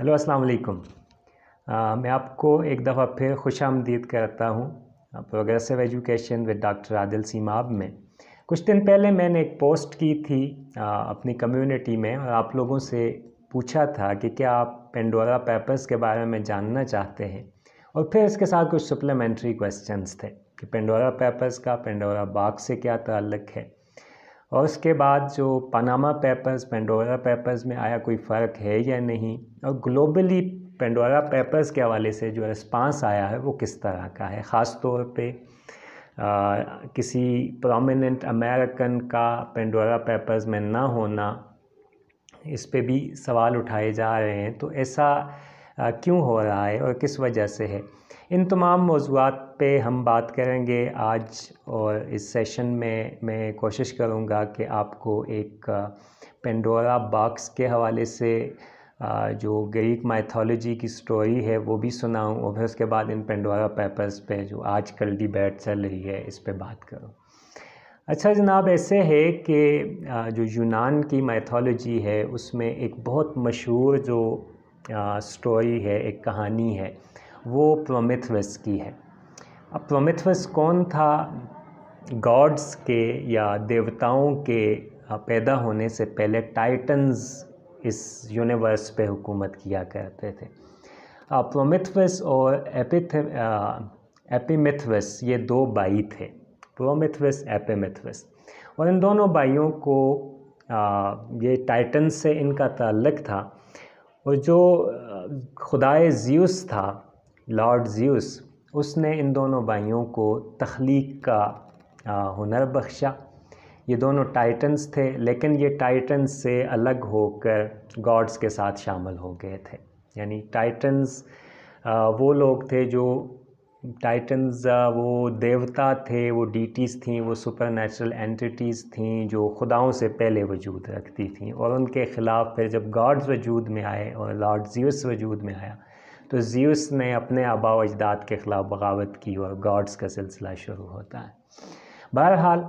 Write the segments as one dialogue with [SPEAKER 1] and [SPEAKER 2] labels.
[SPEAKER 1] hello अस्सलाम वालेकुम मैं आपको एक दफ़ा फिर खुश आमदीद करता हूँ progressive education with doctor Adil Seemab में कुछ दिन पहले मैंने एक पोस्ट की थी आ, अपनी कम्युनिटी में और आप लोगों से पूछा था कि क्या आप पेंडोरा पेपर्स के बारे में जानना चाहते हैं और फिर इसके साथ कुछ सप्लीमेंट्री क्वेश्चंस थे कि पेंडोरा पेपर्स का पेंडोरा बाग से क्या तल्लक़ है और उसके बाद जो पनामा पेपर्स पेंडोरा पेपर्स में आया कोई फ़र्क है या नहीं और ग्लोबली पेंडोरा पेपर्स के हवाले से जो रिस्पांस आया है वो किस तरह का है ख़ास तौर पे आ, किसी प्रोमिनेंट अमेरिकन का पेंडोरा पेपर्स में ना होना इस पे भी सवाल उठाए जा रहे हैं तो ऐसा क्यों हो रहा है और किस वजह से है इन तमाम मौजूद पे हम बात करेंगे आज और इस सेशन में मैं कोशिश करूँगा कि आपको एक पेंडोरा बॉक्स के हवाले से जो ग्रीक माइथोलॉजी की स्टोरी है वो भी सुनाऊं और फिर उसके बाद इन पेंडोरा पेपर्स पे जो आजकल डिबेट चल रही है इस पे बात करूं अच्छा जनाब ऐसे है कि जो यूनान की माइथोलॉजी है उसमें एक बहुत मशहूर जो स्टोरी है एक कहानी है वो प्रोमिथवस की है अब प्रोमिथवस कौन था गॉड्स के या देवताओं के पैदा होने से पहले टाइटन्स इस यूनिवर्स पे हुकूमत किया करते थे प्रोमिथवस और एपिथ एपिमिथवस ये दो भाई थे प्रोमिथवस एपिमिथवस और इन दोनों भाइयों को आ, ये टाइटन से इनका ताल्लक था और जो खुदाए ज़्यूस था लॉर्ड ज़्यूस उसने इन दोनों भाइयों को तख्लीक का हुनर बख्शा ये दोनों टाइटन्स थे लेकिन ये टाइटन्स से अलग होकर गॉड्स के साथ शामिल हो गए थे यानी टाइटन्स वो लोग थे जो टाइटन्स uh, वो देवता थे वो डीटीज़ थीं वो सुपर नेचुरल एंटिटीज़ थीं जो खुदाओं से पहले वजूद रखती थीं और उनके ख़िलाफ़ फिर जब गॉड्स वजूद में आए और लॉर्ड जीवस वजूद में आया तो जीवस ने अपने आबा अजदाद के ख़िलाफ़ बगावत की और गॉड्स का सिलसिला शुरू होता है बहरहाल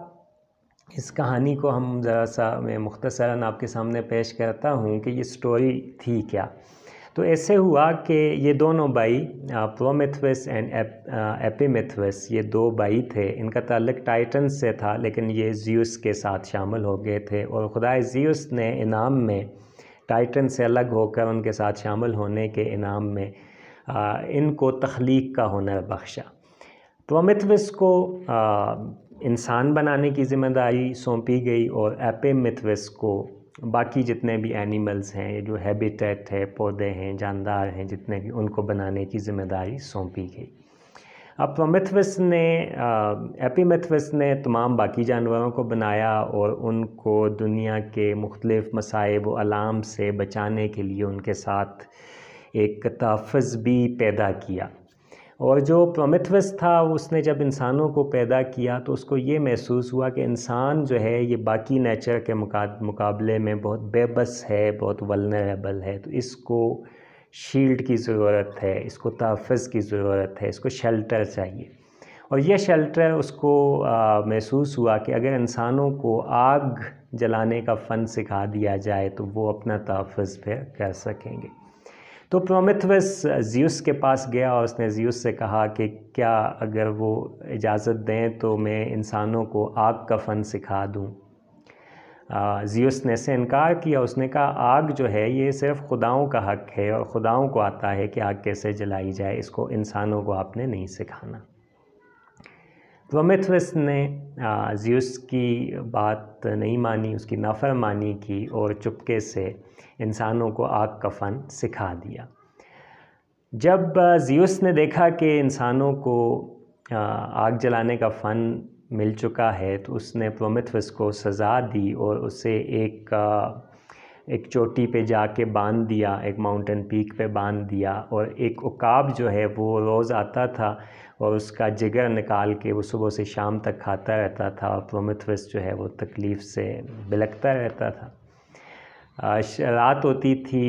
[SPEAKER 1] इस कहानी को हम ज़रा सा मैं मुख्तसरा आपके सामने पेश करता हूँ कि ये स्टोरी थी क्या तो ऐसे हुआ कि ये दोनों भाई प्रोमेथवस एंड एपीमेथवस ये दो भाई थे इनका ताल्लुक टाइटन से था लेकिन ये जियस के साथ शामिल हो गए थे और खुदा जियस ने इनाम में टाइटन से अलग होकर उनके साथ शामिल होने के इनाम में आ, इनको तख्लीक का हुनर बख्शा प्रोमिथवस को इंसान बनाने की जिम्मेदारी सौंपी गई और एपे मिथविस को बाकी जितने भी एनिमल्स हैं ये जो हैबिटेट है पौधे हैं जानदार हैं जितने भी उनको बनाने की जिम्मेदारी सौंपी गई अब मिथवस ने एपीमिथविस ने तमाम बाकी जानवरों को बनाया और उनको दुनिया के मुख्तलिफ़ मसाइब अलाम से बचाने के लिए उनके साथ एक तहफ़ भी पैदा किया और जो प्रोमिथवस था उसने जब इंसानों को पैदा किया तो उसको ये महसूस हुआ कि इंसान जो है ये बाकी नेचर के मुकाबले में बहुत बेबस है बहुत वलनरेबल है तो इसको शील्ड की ज़रूरत है इसको तहफ़ की ज़रूरत है इसको शेल्टर चाहिए और यह शेल्टर उसको महसूस हुआ कि अगर इंसानों को आग जलाने का फ़न सिखा दिया जाए तो वो अपना तहफ़ फिर कर सकेंगे तो प्रोमिथवस जीस के पास गया और उसने जीस से कहा कि क्या अगर वो इजाज़त दें तो मैं इंसानों को आग का फ़न सिखा दूँ जीस ने से इनकार किया उसने कहा आग जो है ये सिर्फ खुदाओं का हक है और खुदाओं को आता है कि आग कैसे जलाई जाए इसको इंसानों को आपने नहीं सिखाना प्रोमेथस ने ज्यूस की बात नहीं मानी उसकी मानी की और चुपके से इंसानों को आग का फन सिखा दिया जब ज्यूस ने देखा कि इंसानों को आग जलाने का फन मिल चुका है तो उसने प्रोमेथस को सज़ा दी और उसे एक एक चोटी पे जाके बांध दिया एक माउंटेन पीक पे बांध दिया और एक उकाब जो है वो रोज़ आता था और उसका जिगर निकाल के वो सुबह से शाम तक खाता रहता था और प्रोमिथ्रस जो है वो तकलीफ़ से बिलकता रहता था रात होती थी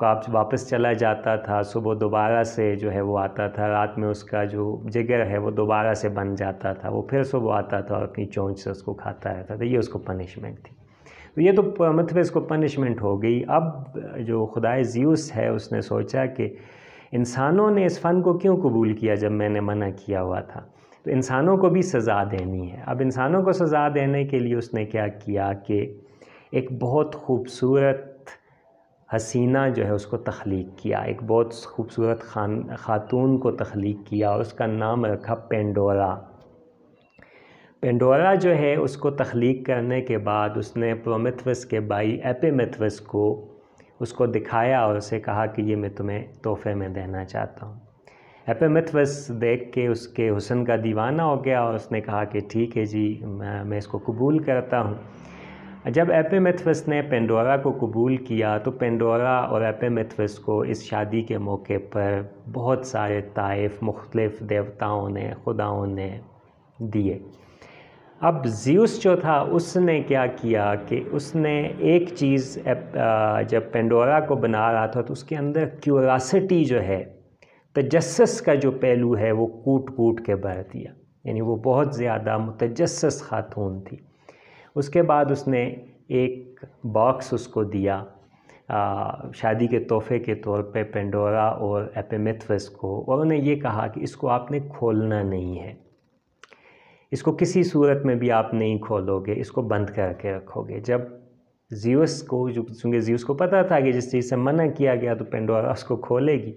[SPEAKER 1] काप वापस चला जाता था सुबह दोबारा से जो है वो आता था रात में उसका जो जिगर है वो दोबारा से बन जाता था वो फिर सुबह आता था और अपनी चोंच से उसको खाता रहता था ये उसको पनिशमेंट थी तो ये तो मतलब इसको पनिशमेंट हो गई अब जो खुदाए ज्यूस है उसने सोचा कि इंसानों ने इस फ़न को क्यों कबूल किया जब मैंने मना किया हुआ था तो इंसानों को भी सज़ा देनी है अब इंसानों को सज़ा देने के लिए उसने क्या किया कि एक बहुत खूबसूरत हसीना जो है उसको तख्लीक किया एक बहुत खूबसूरत खान ख़ातून को तख्लीक किया और उसका नाम रखा पेंडोरा पेंडोरा जो है उसको तख्लीक करने के बाद उसने प्रोमिथवस के भाई एपेमिथवस को उसको दिखाया और उसे कहा कि ये मैं तुम्हें तोहफे में देना चाहता हूँ एपेमिथवस देख के उसके हुसन का दीवाना हो गया और उसने कहा कि ठीक है जी मैं, मैं इसको कबूल करता हूँ जब एपेमिथवस ने पेंडोरा को कबूल किया तो पेंडोरा और एपेमिथवस को इस शादी के मौके पर बहुत सारे तइफ़ मुख्तलिफ़ देवताओं ने खुदाओं ने दिए अब ज्यूस जो था उसने क्या किया कि उसने एक चीज़ जब पेंडोरा को बना रहा था तो उसके अंदर क्यूरासिटी जो है तजस्स का जो पहलू है वो कूट कूट के भर दिया यानी वो बहुत ज़्यादा मुतजस खातून थी उसके बाद उसने एक बॉक्स उसको दिया आ, शादी के तोहफे के तौर पे पेंडोरा और एपेमेथवस को और उन्हें ये कहा कि इसको आपने खोलना नहीं है इसको किसी सूरत में भी आप नहीं खोलोगे इसको बंद करके रखोगे जब जीवस को जो चूँकि जीवस को पता था कि जिस चीज़ से मना किया गया तो पेंडोरा उसको खोलेगी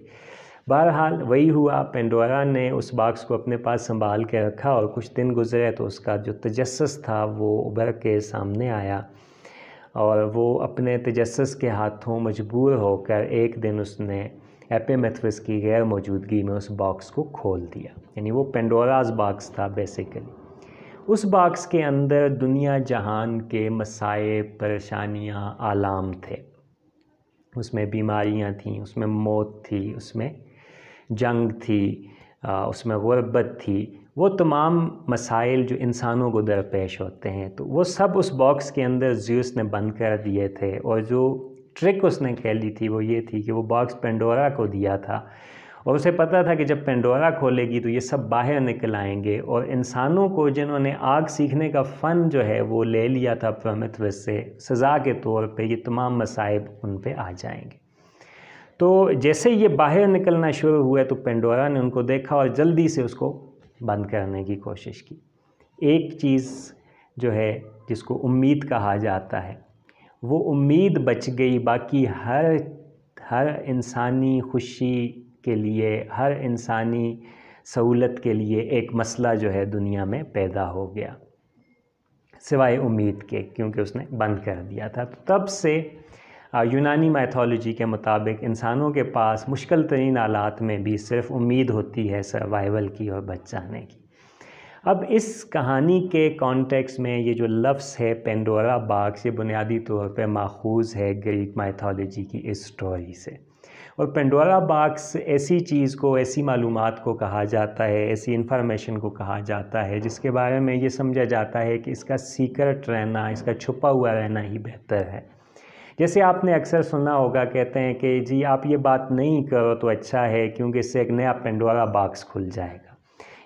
[SPEAKER 1] बहरहाल वही हुआ पेंडोरा ने उस बाक्स को अपने पास संभाल के रखा और कुछ दिन गुजरे तो उसका जो तजस्स था वो उभर के सामने आया और वो अपने तजस्स के हाथों मजबूर होकर एक दिन उसने एपेमेथ्रिस की गैर मौजूदगी में उस बॉक्स को खोल दिया यानी वो पेंडोराज बॉक्स था बेसिकली उस बाक्स के अंदर दुनिया जहान के मसाए परेशानियाँ आलाम थे उसमें बीमारियाँ थीं उसमें मौत थी उसमें जंग थी उसमें गुरबत थी वो तमाम मसाइल जो इंसानों को दरपेश होते हैं तो वो सब उस बॉक्स के अंदर ज्यूस ने बंद कर दिए थे और जो ट्रिक उसने खेली थी वो ये थी कि वो बॉक्स पेंडोरा को दिया था और उसे पता था कि जब पेंडोरा खोलेगी तो ये सब बाहर निकल आएंगे और इंसानों को जिन्होंने आग सीखने का फ़न जो है वो ले लिया था प्रमित्व से सज़ा के तौर पे ये तमाम मसाइब उन पे आ जाएंगे तो जैसे ये बाहर निकलना शुरू हुआ तो पेंडोरा ने उनको देखा और जल्दी से उसको बंद करने की कोशिश की एक चीज़ जो है जिसको उम्मीद कहा जाता है वो उम्मीद बच गई बाकी हर हर इंसानी खुशी के लिए हर इंसानी सहूलत के लिए एक मसला जो है दुनिया में पैदा हो गया सिवाय उम्मीद के क्योंकि उसने बंद कर दिया था तो तब से यूनानी माइथोलॉजी के मुताबिक इंसानों के पास मुश्किल तरीन आलात में भी सिर्फ उम्मीद होती है सर्वाइवल की और बचाने की अब इस कहानी के कॉन्टेक्स में ये जो लफ्स है पेंडोरा बाग से बुनियादी तौर पे माखूज है ग्रीक माइथोलॉजी की इस स्टोरी से और पेंडोरा बाक्स ऐसी चीज़ को ऐसी मालूम को कहा जाता है ऐसी इन्फॉर्मेशन को कहा जाता है जिसके बारे में ये समझा जाता है कि इसका सीक्रेट रहना इसका छुपा हुआ रहना ही बेहतर है जैसे आपने अक्सर सुना होगा कहते हैं कि जी आप ये बात नहीं करो तो अच्छा है क्योंकि इससे एक नया पेंडोरा बाक्स खुल जाएगा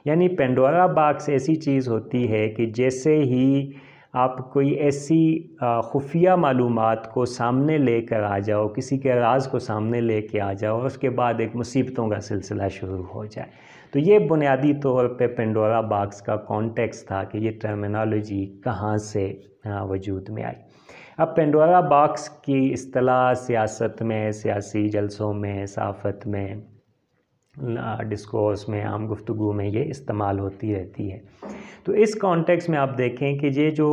[SPEAKER 1] यानी पेंडोरा बाक्स ऐसी चीज़ होती है कि जैसे ही आप कोई ऐसी खुफिया मालूम को सामने लेकर आ जाओ किसी के राज को सामने ले कर आ जाओ और उसके बाद एक मुसीबतों का सिलसिला शुरू हो जाए तो ये बुनियादी तौर पे पेंडोरा बाक्स का कॉन्टेक्स था कि ये टर्मिनोलॉजी कहाँ से वजूद में आई अब पेंडोरा बाक्स की असलाह सियासत में सियासी जलसों में सहाफ़त में डिस्कोर्स में आम गुफ्तु में ये इस्तेमाल होती रहती है तो इस कॉन्टेक्स्ट में आप देखें कि ये जो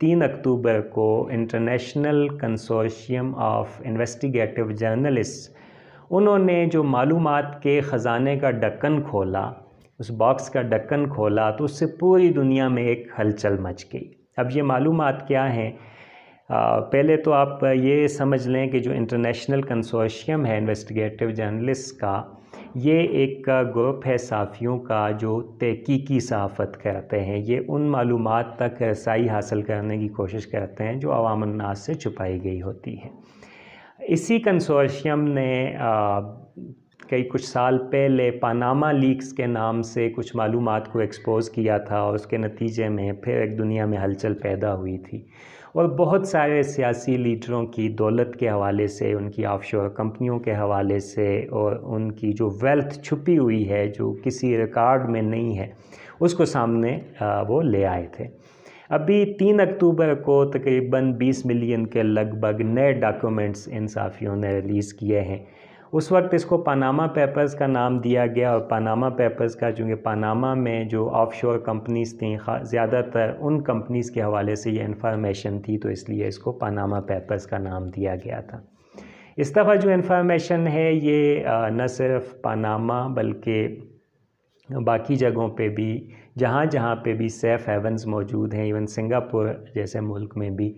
[SPEAKER 1] तीन अक्टूबर को international consortium of investigative journalist उन्होंने जो मालूम के ख़जाने का ढक्कन खोला उस बॉक्स का ढक्कन खोला तो उससे पूरी दुनिया में एक हलचल मच गई अब ये मालूम क्या हैं पहले तो आप ये समझ लें कि जो इंटरनेशनल कंसोर्शियम है इन्वेस्टिगेटिव जर्नलिस्ट का ये एक ग्रुप है साफ़ियों का जो तहकीकी सहाफ़त करते हैं ये उन मालूम तक रसाई हासिल करने की कोशिश करते हैं जो अवामनास से छुपाई गई होती है इसी कंसोर्शियम ने कई कुछ साल पहले पानामा लीक्स के नाम से कुछ मालूम को एक्सपोज़ किया था और उसके नतीजे में फिर एक दुनिया में हलचल पैदा हुई थी और बहुत सारे सियासी लीडरों की दौलत के हवाले से उनकी ऑफशोर कंपनियों के हवाले से और उनकी जो वेल्थ छुपी हुई है जो किसी रिकॉर्ड में नहीं है उसको सामने वो ले आए थे अभी तीन अक्टूबर को तकरीबन 20 मिलियन के लगभग नए डॉक्यूमेंट्स इन साफियों ने रिलीज़ किए हैं उस वक्त इसको पानामा पेपर्स का नाम दिया गया और पानामा पेपर्स का चूँकि पानामा में जो ऑफशोर कंपनीज थी ज़्यादातर उन कंपनीज़ के हवाले से ये इन्फॉर्मेशन थी तो इसलिए इसको पानामा पेपर्स का नाम दिया गया था इस दफ़ा जो इन्फॉर्मेशन है ये न सिर्फ पानामा बल्कि बाकी जगहों पे भी जहाँ जहाँ पे भी सेफ़ हेवन्स मौजूद हैं इवन सिंगापुर जैसे मुल्क में भी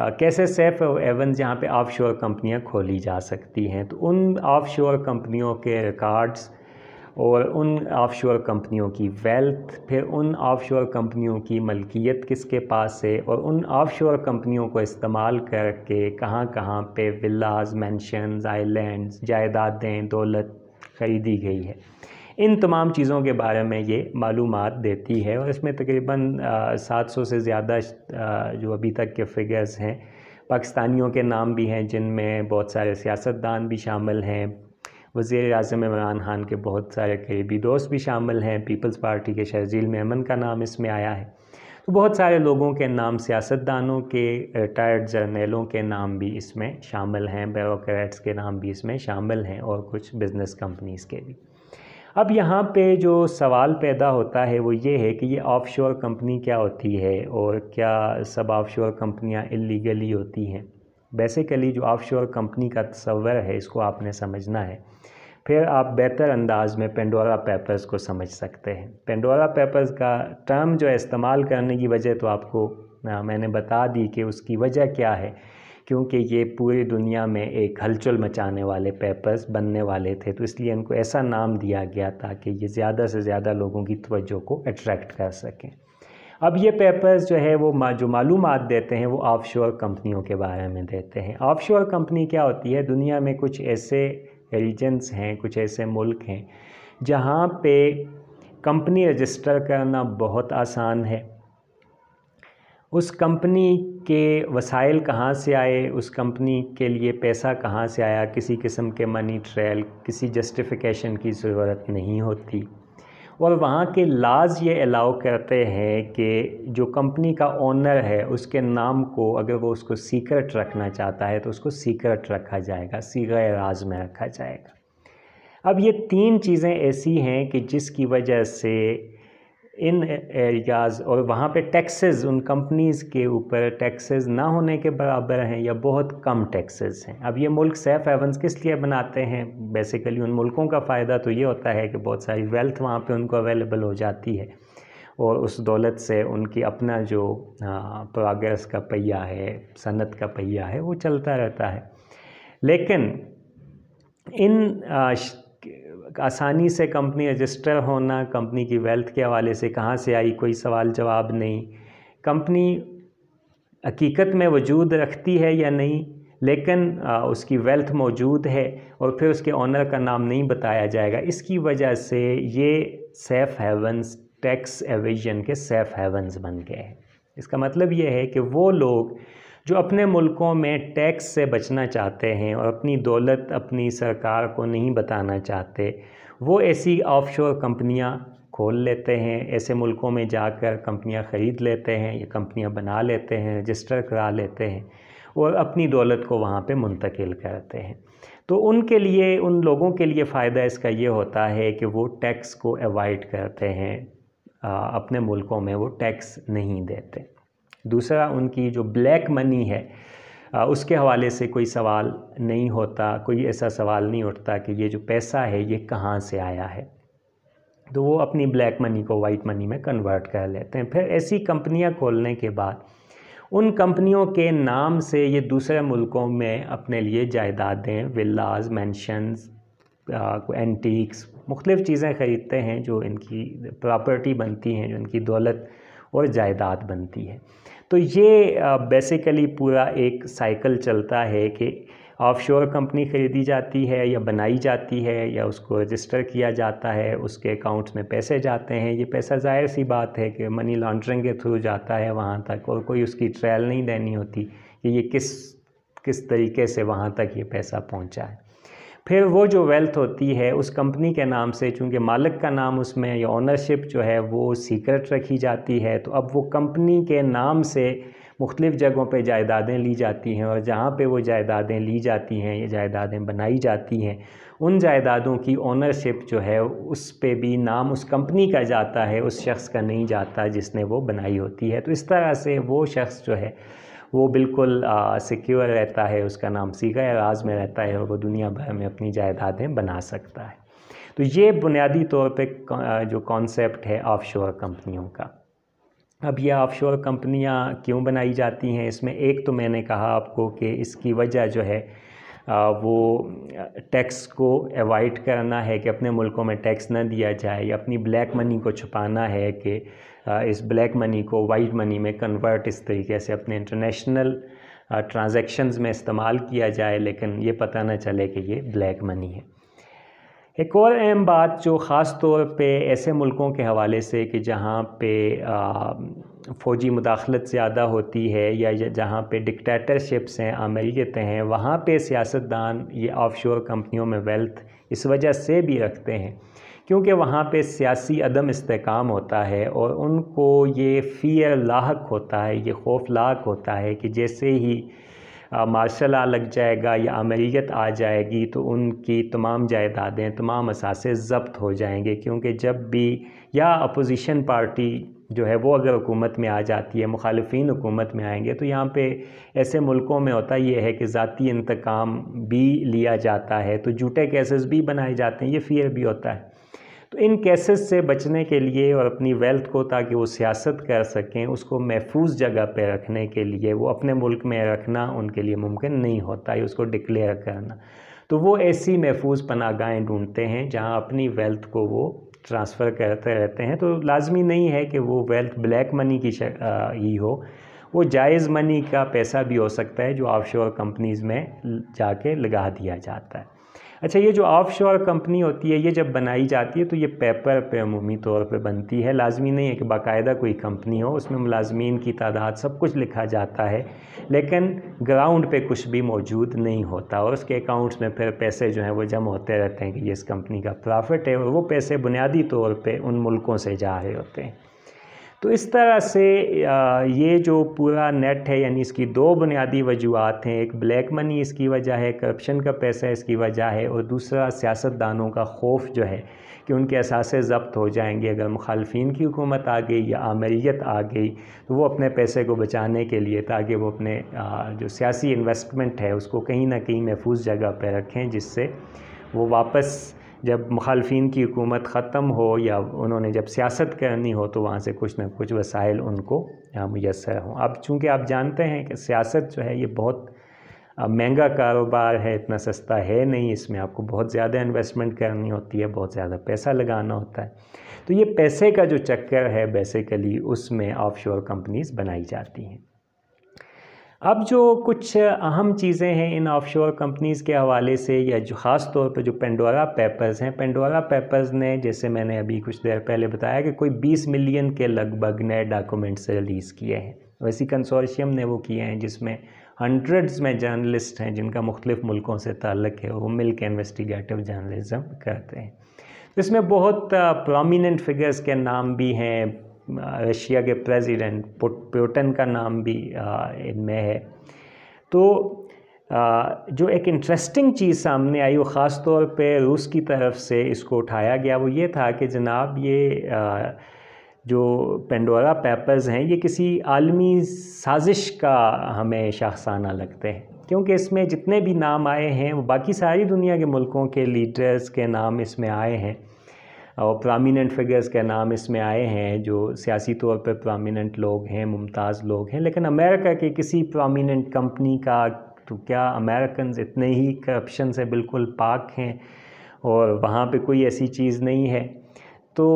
[SPEAKER 1] कैसे सेफ एवन जहाँ पे ऑफशोर कंपनियाँ खोली जा सकती हैं तो उन ऑफशोर कंपनियों के रिकॉर्ड्स और उन ऑफशोर कंपनियों की वेल्थ फिर उन ऑफशोर कंपनियों की मलकियत किसके पास है और उन ऑफशोर कंपनियों को इस्तेमाल करके कहाँ कहाँ पे विलाज मैंशन आईलैंड जायदादें दौलत खरीदी गई है इन तमाम चीज़ों के बारे में ये मालूम देती है और इसमें तकरीबन 700 से ज़्यादा जो अभी तक के फिगर्स हैं पाकिस्तानियों के नाम भी हैं जिनमें बहुत सारे सियासतदान भी शामिल हैं वज़ी अजम इमरान खान के बहुत सारे करीबी दोस्त भी शामिल हैं पीपल्स पार्टी के शहजील मेमन का नाम इसमें आया है तो बहुत सारे लोगों के नाम सियासतदानों के रिटायर्ड जर्नेलों के नाम भी इसमें शामिल हैं ब्यूरोट्स के नाम भी इसमें शामिल हैं और कुछ बिज़नेस कंपनीज़ के भी अब यहाँ पे जो सवाल पैदा होता है वो ये है कि ये ऑफशोर कंपनी क्या होती है और क्या सब ऑफशोर कंपनियाँ इलीगली होती हैं बेसिकली जो ऑफशोर कंपनी का तस्वर है इसको आपने समझना है फिर आप बेहतर अंदाज में पेंडोरा पेपर्स को समझ सकते हैं पेंडोरा पेपर्स का टर्म जो इस्तेमाल करने की वजह तो आपको मैंने बता दी कि उसकी वजह क्या है क्योंकि ये पूरी दुनिया में एक हलचल मचाने वाले पेपर्स बनने वाले थे तो इसलिए इनको ऐसा नाम दिया गया ताकि ये ज़्यादा से ज़्यादा लोगों की तवज्जो को अट्रैक्ट कर सकें अब ये पेपर्स जो है वो मा, जो मालूम देते हैं वो ऑफशोर कंपनियों के बारे में देते हैं ऑफशोर कंपनी क्या होती है दुनिया में कुछ ऐसे रीजन्स हैं कुछ ऐसे मुल्क हैं जहाँ पे कंपनी रजिस्टर करना बहुत आसान है उस कंपनी के वसाइल कहाँ से आए उस कंपनी के लिए पैसा कहाँ से आया किसी किस्म के मनी ट्रेल किसी जस्टिफिकेशन की ज़रूरत नहीं होती और वहाँ के लाज ये अलाउ करते हैं कि जो कंपनी का ओनर है उसके नाम को अगर वो उसको सीक्रेट रखना चाहता है तो उसको सीक्रेट रखा जाएगा सीगा राज में रखा जाएगा अब ये तीन चीज़ें ऐसी हैं कि जिसकी वजह से इन एरियाज़ और वहाँ पे टैक्सेस उन कंपनीज़ के ऊपर टैक्सेस ना होने के बराबर हैं या बहुत कम टैक्सेस हैं अब ये मुल्क सेफ हेवंस किस लिए बनाते हैं बेसिकली उन मुल्कों का फ़ायदा तो ये होता है कि बहुत सारी वेल्थ वहाँ पे उनको अवेलेबल हो जाती है और उस दौलत से उनकी अपना जो प्रोग्रेस का पहिया है सनत का पहिया है वो चलता रहता है लेकिन इन आसानी से कंपनी रजिस्टर होना कंपनी की वेल्थ के हवाले से कहाँ से आई कोई सवाल जवाब नहीं कंपनी हकीकत में वजूद रखती है या नहीं लेकिन उसकी वेल्थ मौजूद है और फिर उसके ऑनर का नाम नहीं बताया जाएगा इसकी वजह से ये सेफ़ हेवंस टैक्स एविजन के सेफ़ हेवंस बन गए हैं इसका मतलब ये है कि वो लोग जो अपने मुल्कों में टैक्स से बचना चाहते हैं और अपनी दौलत अपनी सरकार को नहीं बताना चाहते वो ऐसी ऑफशोर कंपनियां खोल लेते हैं ऐसे मुल्कों में जाकर कंपनियां ख़रीद लेते हैं या कंपनियां बना लेते हैं रजिस्टर करा लेते हैं और अपनी दौलत को वहाँ पर मुंतकिल करते हैं तो उनके लिए उन लोगों के लिए फ़ायदा इसका ये होता है कि वो टैक्स को एवॉइड करते हैं अपने मुल्कों में वो टैक्स नहीं देते दूसरा उनकी जो ब्लैक मनी है उसके हवाले से कोई सवाल नहीं होता कोई ऐसा सवाल नहीं उठता कि ये जो पैसा है ये कहाँ से आया है तो वो अपनी ब्लैक मनी को वाइट मनी में कन्वर्ट कर लेते हैं फिर ऐसी कंपनियाँ खोलने के बाद उन कंपनियों के नाम से ये दूसरे मुल्कों में अपने लिए जायदादें विलाज मैंशंस एंटीक्स मुख्तफ चीज़ें ख़रीदते हैं जो इनकी प्रॉपर्टी बनती हैं जो इनकी दौलत और जायदाद बनती है तो ये बेसिकली पूरा एक साइकिल चलता है कि ऑफशोर कंपनी ख़रीदी जाती है या बनाई जाती है या उसको रजिस्टर किया जाता है उसके अकाउंट्स में पैसे जाते हैं ये पैसा जाहिर सी बात है कि मनी लॉन्ड्रिंग के थ्रू जाता है वहाँ तक और कोई उसकी ट्रायल नहीं देनी होती कि ये किस किस तरीके से वहाँ तक ये पैसा पहुँचा है फिर वो जो वेल्थ होती है उस कंपनी के नाम से चूँकि मालिक का नाम उसमें या ऑनरशिप जो है वो सीक्रेट रखी जाती है तो अब वो कंपनी के नाम से मुख्तफ़ जगहों पर जायदादें ली जाती हैं और जहाँ पर वो जायदादें ली जाती हैं या जायदादें बनाई जाती हैं उन जायदादों की ओनरशिप जो है उस पर भी नाम उस कंपनी का जाता है उस शख्स का नहीं जाता जिसने वो बनाई होती है तो इस तरह से वो शख्स जो है वो बिल्कुल सिक्योर रहता है उसका नाम सीखा राज में रहता है और वो दुनिया भर में अपनी जायदादें बना सकता है तो ये बुनियादी तौर पे जो कॉन्सेप्ट है ऑफशोर कंपनियों का अब ये ऑफशोर कंपनियां क्यों बनाई जाती हैं इसमें एक तो मैंने कहा आपको कि इसकी वजह जो है वो टैक्स को अवॉइड करना है कि अपने मुल्कों में टैक्स ना दिया जाए अपनी ब्लैक मनी को छुपाना है कि इस ब्लैक मनी को वाइट मनी में कन्वर्ट इस तरीके से अपने इंटरनेशनल ट्रांजैक्शंस में इस्तेमाल किया जाए लेकिन ये पता ना चले कि ये ब्लैक मनी है एक और अहम बात जो ख़ास तौर पे ऐसे मुल्कों के हवाले से कि जहाँ पे आ, फ़ौजी मुदाखलत ज़्यादा होती है या जहाँ पे डिक्टेटरशिप्स हैं अमेरिकत हैं वहाँ पे सियासतदान ये ऑफशोर कंपनियों में वेल्थ इस वजह से भी रखते हैं क्योंकि वहाँ पे सियासी अदम इस्तेकाम होता है और उनको ये फ़ियर लाक होता है ये खौफ लाक होता है कि जैसे ही मार्शल आ लग जाएगा या अमेरियत आ जाएगी तो उनकी तमाम जायदादें तमाम असासे जब्त हो जाएंगे क्योंकि जब भी या अपोजिशन पार्टी जो है वो अगर हुकूमत में आ जाती है मुखालफन हुकूमत में आएंगे तो यहाँ पे ऐसे मुल्कों में होता ये है कि ज़ाती इंतकाम भी लिया जाता है तो जूटे केसेस भी बनाए जाते हैं ये फियर भी होता है तो इन केसेस से बचने के लिए और अपनी वेल्थ को ताकि वो सियासत कर सकें उसको महफूज जगह पर रखने के लिए वो अपने मुल्क में रखना उनके लिए मुमकिन नहीं होता है उसको डिक्लेयर करना तो वो ऐसी महफूज पनागाहें ढूंढते हैं जहाँ अपनी वेल्थ को वो ट्रांसफ़र करते रहते हैं तो लाजमी नहीं है कि वो वेल्थ ब्लैक मनी की ही हो वो जायज़ मनी का पैसा भी हो सकता है जो ऑफशोर कंपनीज़ में जाके लगा दिया जाता है अच्छा ये जो ऑफ कंपनी होती है ये जब बनाई जाती है तो ये पेपर पे अमूमी तौर पे बनती है लाजमी नहीं है कि बाकायदा कोई कंपनी हो उसमें मुलाजमीन की तादाद सब कुछ लिखा जाता है लेकिन ग्राउंड पे कुछ भी मौजूद नहीं होता और उसके अकाउंट्स में फिर पैसे जो हैं वो जमा होते रहते हैं कि ये इस कंपनी का प्रॉफिट है और वो पैसे बुनियादी तौर पर उन मुल्कों से जा रहे होते हैं तो इस तरह से ये जो पूरा नेट है यानी इसकी दो बुनियादी वजूहत हैं एक ब्लैक मनी इसकी वजह है करप्शन का पैसा इसकी वजह है और दूसरा सियासतदानों का खौफ जो है कि उनके असासे जब्त हो जाएंगे अगर मुखालफी की हुकूमत आ गई या आमरीत आ गई तो वो अपने पैसे को बचाने के लिए ताकि वो अपने जो सियासी इन्वेस्टमेंट है उसको कहीं ना कहीं महफूज जगह पर रखें जिससे वो वापस जब मुखालफन की हुकूमत ख़त्म हो या उन्होंने जब सियासत करनी हो तो वहाँ से कुछ ना कुछ वसाइल उनको यहाँ मैसर हों अब चूँकि आप जानते हैं कि सियासत जो है ये बहुत महंगा कारोबार है इतना सस्ता है नहीं इसमें आपको बहुत ज़्यादा इन्वेस्टमेंट करनी होती है बहुत ज़्यादा पैसा लगाना होता है तो ये पैसे का जो चक्कर है बेसिकली उसमें ऑफ शोर कंपनीज़ बनाई जाती हैं अब जो कुछ अहम चीज़ें हैं इन ऑफशोर कंपनीज़ के हवाले से या जो ख़ास तौर पर जो पेंडोरा पेपर्स हैं पेंडोरा पेपर्स ने जैसे मैंने अभी कुछ देर पहले बताया कि कोई 20 मिलियन के लगभग नए डॉक्यूमेंट्स रिलीज़ किए हैं वैसी कंसोर्शियम ने वो किए हैं जिसमें हंड्रेड्स में जर्नलिस्ट हैं जिनका मुख्तफ मुल्कों से ताल्लक है वो मिल के इन्वेस्टिगेटिव जर्नलिज़म करते हैं इसमें बहुत प्रोमिनेंट uh, फिगर्स के नाम भी हैं रशिया के प्रेसिडेंट प्योटन का नाम भी इनमें है तो जो एक इंटरेस्टिंग चीज़ सामने आई वो ख़ास तौर पे रूस की तरफ से इसको उठाया गया वो ये था कि जनाब ये जो पेंडोरा पेपर्स हैं ये किसी आलमी साजिश का हमें शाखसाना लगते हैं क्योंकि इसमें जितने भी नाम आए हैं वो बाकी सारी दुनिया के मुल्कों के लीडर्स के नाम इसमें आए हैं और प्रामिनेंट फिगर्स के नाम इसमें आए हैं जो सियासी तौर पर प्रामिनेंट लोग हैं मुमताज़ लोग हैं लेकिन अमेरिका के किसी प्रामिनेंट कंपनी का तो क्या अमेरिकन इतने ही करप्शन से बिल्कुल पाक हैं और वहाँ पे कोई ऐसी चीज़ नहीं है तो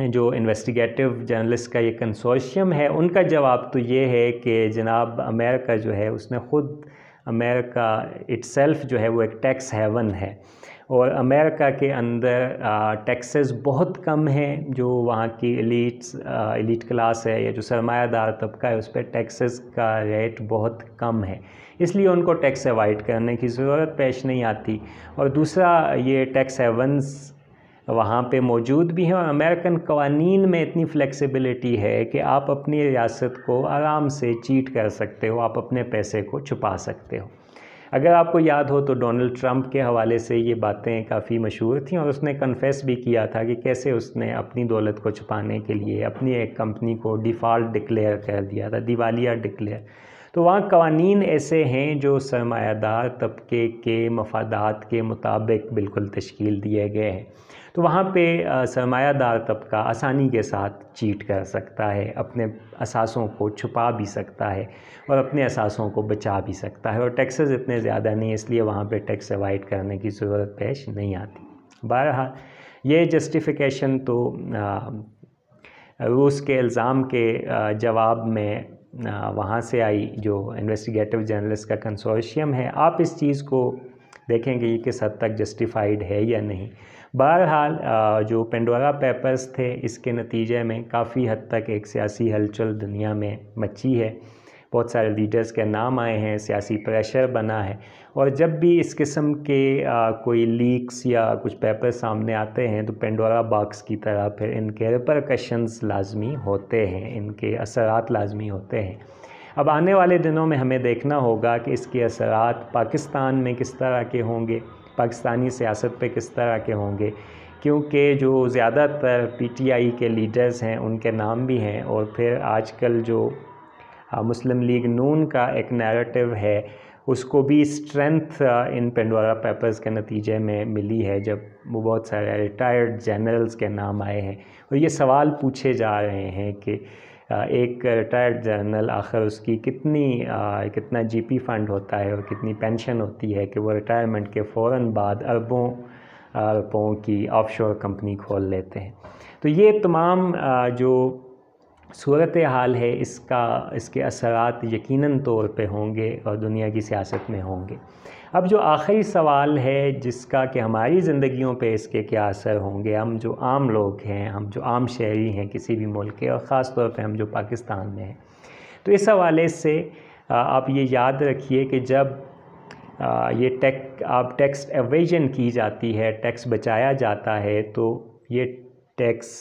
[SPEAKER 1] जो इन्वेस्टिगेटिव जर्नलिस्ट का ये कंसोशियम है उनका जवाब तो ये है कि जनाब अमेरिका जो है उसने ख़ुद अमेरिका इट्सल्फ जो है वो एक टैक्स हेवन है और अमेरिका के अंदर टैक्सेस बहुत कम हैं जो वहाँ की एलिट्स एलिट क्लास है या जो सरमायादार तबका है उस पर टैक्सेस का रेट बहुत कम है इसलिए उनको टैक्स अवॉइड करने की ज़रूरत पेश नहीं आती और दूसरा ये टैक्स हेवंस वहाँ पे मौजूद भी हैं और अमेरिकन कवानीन में इतनी फ्लेक्सिबिलिटी है कि आप अपनी रियासत को आराम से चीट कर सकते हो आप अपने पैसे को छुपा सकते हो अगर आपको याद हो तो डोनाल्ड ट्रंप के हवाले से ये बातें काफ़ी मशहूर थी और उसने कन्फेस भी किया था कि कैसे उसने अपनी दौलत को छुपाने के लिए अपनी एक कंपनी को डिफ़ॉल्ट डिक्लेयर कर दिया था दिवालिया डिक्लेयर तो वहाँ कवानीन ऐसे हैं जो सरमायादार तबके के मफादात के मुताबिक बिल्कुल तश्कील दिए गए हैं तो वहाँ पे सरमायादार तबका आसानी के साथ चीट कर सकता है अपने असासों को छुपा भी सकता है और अपने असासों को बचा भी सकता है और टैक्सेस इतने ज़्यादा नहीं इसलिए वहाँ पे टैक्स अवॉइड करने की ज़रूरत पेश नहीं आती बहरहाल ये जस्टिफिकेशन तो रूस के इल्ज़ाम के जवाब में वहाँ से आई जो इन्वेस्टिगेटिव जर्नलिस्ट का कंसोर्शियम है आप इस चीज़ को देखेंगे कि किस हद तक जस्टिफाइड है या नहीं बहरहाल जो पेंडोरा पेपर्स थे इसके नतीजे में काफ़ी हद तक एक सियासी हलचल दुनिया में मची है बहुत सारे लीडर्स के नाम आए हैं सियासी प्रेशर बना है और जब भी इस किस्म के आ, कोई लीक्स या कुछ पेपर सामने आते हैं तो पेंडोरा बॉक्स की तरह फिर इनके रिपरकशंस लाजमी होते हैं इनके असरात लाजमी होते हैं अब आने वाले दिनों में हमें देखना होगा कि इसके असरात पाकिस्तान में किस तरह के होंगे पाकिस्तानी सियासत पे किस तरह के होंगे क्योंकि जो ज़्यादातर पीटीआई के लीडर्स हैं उनके नाम भी हैं और फिर आजकल जो मुस्लिम लीग नून का एक नैरेटिव है उसको भी स्ट्रेंथ इन पेंडोरा पेपर्स के नतीजे में मिली है जब वो बहुत सारे रिटायर्ड जनरल्स के नाम आए हैं और ये सवाल पूछे जा रहे हैं कि एक रिटायर्ड जनरल आखिर उसकी कितनी कितना जीपी फंड होता है और कितनी पेंशन होती है कि वो रिटायरमेंट के फ़ौर बाद अरबों अरबों की ऑफशोर कंपनी खोल लेते हैं तो ये तमाम जो सूरत हाल है इसका इसके असरात यकीनन तौर पे होंगे और दुनिया की सियासत में होंगे अब जो आखिरी सवाल है जिसका कि हमारी ज़िंदगियों पे इसके क्या असर होंगे हम जो आम लोग हैं हम जो आम शहरी हैं किसी भी मुल्क के और ख़ास तौर पे हम जो पाकिस्तान में हैं तो इस हवाले से आप ये याद रखिए कि जब ये टैक् आप टैक्स एवेजन की जाती है टैक्स बचाया जाता है तो ये टैक्स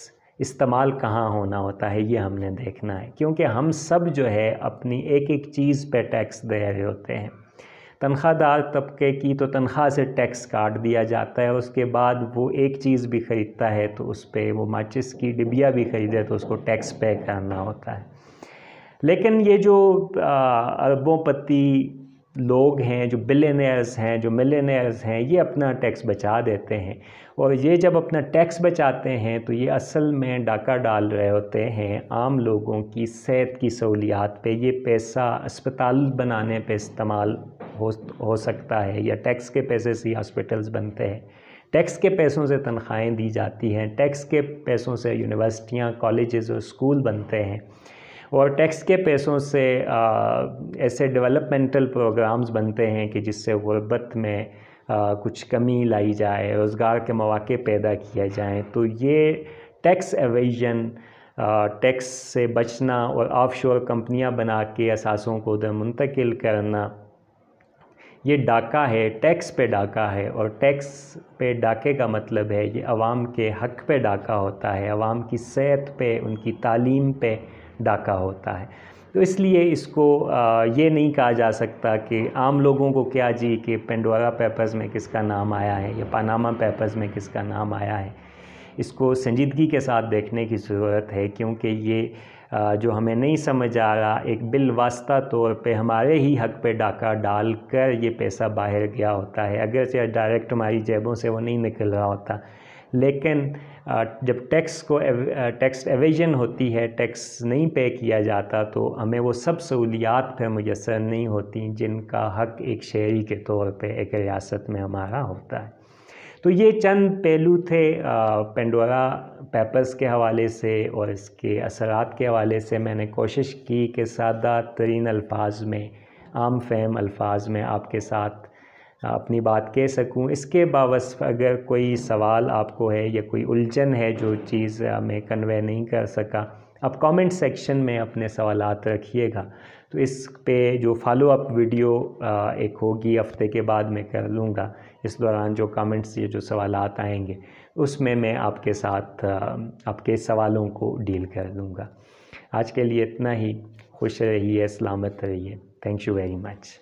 [SPEAKER 1] इस्तेमाल कहाँ होना होता है ये हमने देखना है क्योंकि हम सब जो है अपनी एक एक चीज़ पे टैक्स दे रहे होते हैं तनख्वाहदार तबके की तो तनख्वाह से टैक्स काट दिया जाता है उसके बाद वो एक चीज़ भी ख़रीदता है तो उस पर वो माचिस की डिबिया भी ख़रीदे तो उसको टैक्स पे करना होता है लेकिन ये जो अरबों पति लोग हैं जो बिलेनर्स हैं जो मिलेनर्स हैं ये अपना टैक्स बचा देते हैं और ये जब अपना टैक्स बचाते हैं तो ये असल में डाका डाल रहे होते हैं आम लोगों की सेहत की सहूलियात पे ये पैसा अस्पताल बनाने पे इस्तेमाल हो हो सकता है या टैक्स के पैसे से हॉस्पिटल्स बनते हैं टैक्स के पैसों से तनख्वाहें दी जाती हैं टैक्स के पैसों से यूनिवर्सिटियाँ कॉलेज और स्कूल बनते हैं और टैक्स के पैसों से आ, ऐसे डेवलपमेंटल प्रोग्राम्स बनते हैं कि जिससे गुरबत में आ, कुछ कमी लाई जाए रोज़गार के मौाक़े पैदा किए जाएँ तो ये टैक्स एवेजन टैक्स से बचना और ऑफशोर कंपनियां बना के असासों को उधर मुंतकिल करना ये डाका है टैक्स पे डाका है और टैक्स पे डाके का मतलब है ये आवाम के हक पे डाका होता है अवाम की सेहत पे उनकी तालीम पे डाका होता है तो इसलिए इसको ये नहीं कहा जा सकता कि आम लोगों को क्या जी कि पेंडोरा पेपर्स में किसका नाम आया है या पानामा पेपर्स में किसका नाम आया है इसको संजीदगी के साथ देखने की ज़रूरत है क्योंकि ये जो हमें नहीं समझ आ रहा एक बिल वास्ता तौर पे हमारे ही हक पे डाका डाल कर ये पैसा बाहर गया होता है अगर से डायरेक्ट हमारी जेबों से वो नहीं निकल रहा होता लेकिन जब टैक्स को टैक्स एवेजन होती है टैक्स नहीं पे किया जाता तो हमें वो सब सहूलियात पर मुयसर नहीं होती जिनका हक एक शहरी के तौर पे एक रियासत में हमारा होता है तो ये चंद पहलू थे पेंडोरा पेपर्स के हवाले से और इसके असरात के हवाले से मैंने कोशिश की कि सादा तरीन अल्फाज में आम फहम अल्फाज में आपके साथ अपनी बात कह सकूं इसके बावस अगर कोई सवाल आपको है या कोई उलझन है जो चीज़ मैं कन्वे नहीं कर सका आप कमेंट सेक्शन में अपने सवाल रखिएगा तो इस पे जो फॉलो अप वीडियो एक होगी हफ्ते के बाद मैं कर लूँगा इस दौरान जो कमेंट्स ये जो सवाल आएंगे उसमें मैं आपके साथ आपके सवालों को डील कर लूँगा आज के लिए इतना ही खुश रहिए सलामत रहिए थैंक यू वेरी मच